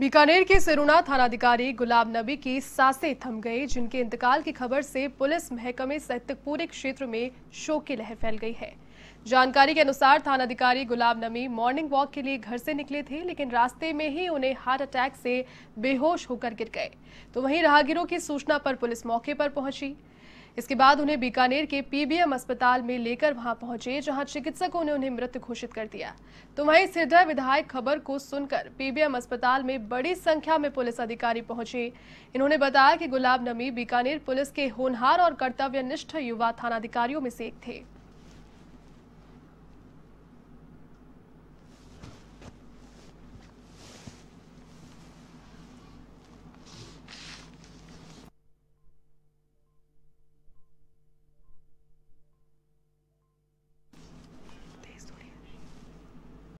बीकानेर के सिरुना थानाधिकारी गुलाब नबी की सासे थम गई जिनके इंतकाल की खबर से पुलिस महकमे सहित पूरे क्षेत्र में शोक की लहर फैल गई है जानकारी के अनुसार थानाधिकारी गुलाब नबी मॉर्निंग वॉक के लिए घर से निकले थे लेकिन रास्ते में ही उन्हें हार्ट अटैक से बेहोश होकर गिर गए तो वहीं राहगीरों की सूचना पर पुलिस मौके पर पहुंची इसके बाद उन्हें बीकानेर के पीबीएम अस्पताल में लेकर वहां पहुंचे जहां चिकित्सकों ने उन्हें मृत घोषित कर दिया तो वहीं सिरधर विधायक खबर को सुनकर पीबीएम अस्पताल में बड़ी संख्या में पुलिस अधिकारी पहुंचे इन्होंने बताया कि गुलाब नमी बीकानेर पुलिस के होनहार और कर्तव्यनिष्ठ युवा थानाधिकारियों में से एक थे